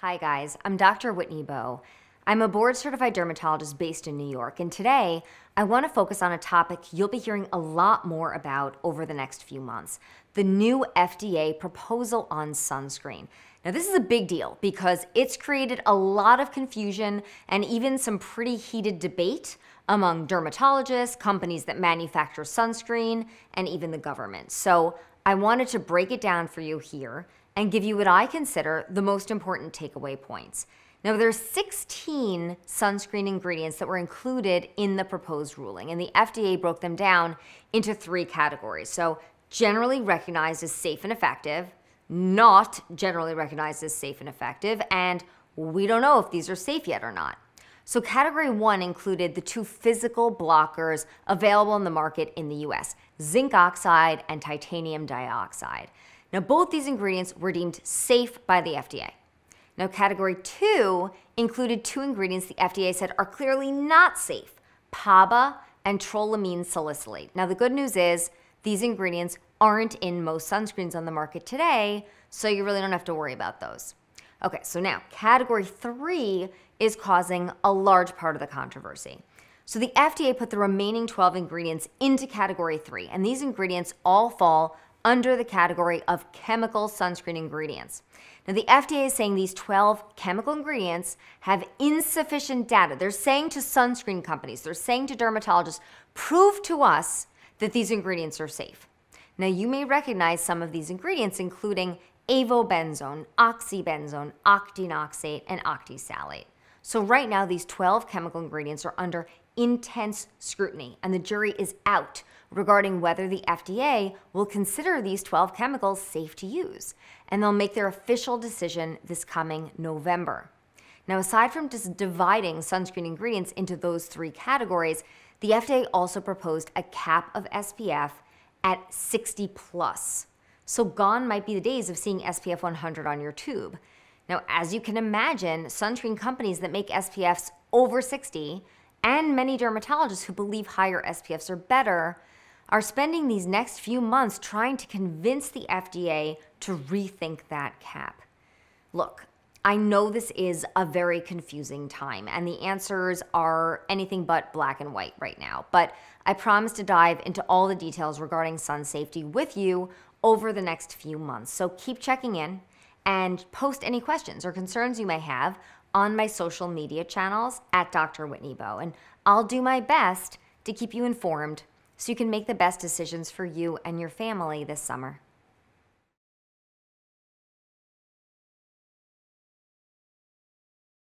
Hi, guys. I'm Dr. Whitney Bow. I'm a board certified dermatologist based in New York, and today I want to focus on a topic you'll be hearing a lot more about over the next few months the new FDA proposal on sunscreen. Now, this is a big deal because it's created a lot of confusion and even some pretty heated debate among dermatologists, companies that manufacture sunscreen, and even the government. So, I wanted to break it down for you here and give you what I consider the most important takeaway points. Now, there's 16 sunscreen ingredients that were included in the proposed ruling, and the FDA broke them down into three categories. So, generally recognized as safe and effective, not generally recognized as safe and effective, and we don't know if these are safe yet or not. So, category one included the two physical blockers available in the market in the US zinc oxide and titanium dioxide. Now, both these ingredients were deemed safe by the FDA. Now, category two included two ingredients the FDA said are clearly not safe PABA and trolamine salicylate. Now, the good news is these ingredients aren't in most sunscreens on the market today, so you really don't have to worry about those. Okay, so now category three is causing a large part of the controversy. So the FDA put the remaining 12 ingredients into category three, and these ingredients all fall under the category of chemical sunscreen ingredients. Now, the FDA is saying these 12 chemical ingredients have insufficient data. They're saying to sunscreen companies, they're saying to dermatologists, prove to us that these ingredients are safe. Now, you may recognize some of these ingredients, including avobenzone, oxybenzone, octinoxate, and octisalate. So right now, these 12 chemical ingredients are under intense scrutiny, and the jury is out regarding whether the FDA will consider these 12 chemicals safe to use, and they'll make their official decision this coming November. Now, aside from just dividing sunscreen ingredients into those three categories, the FDA also proposed a cap of SPF at 60 plus. So gone might be the days of seeing SPF 100 on your tube. Now, as you can imagine, sunscreen companies that make SPFs over 60 and many dermatologists who believe higher SPFs are better are spending these next few months trying to convince the FDA to rethink that cap. Look, I know this is a very confusing time, and the answers are anything but black and white right now. But I promise to dive into all the details regarding sun safety with you over the next few months. So keep checking in, and post any questions or concerns you may have on my social media channels at Dr. Whitney Bow. And I'll do my best to keep you informed so you can make the best decisions for you and your family this summer.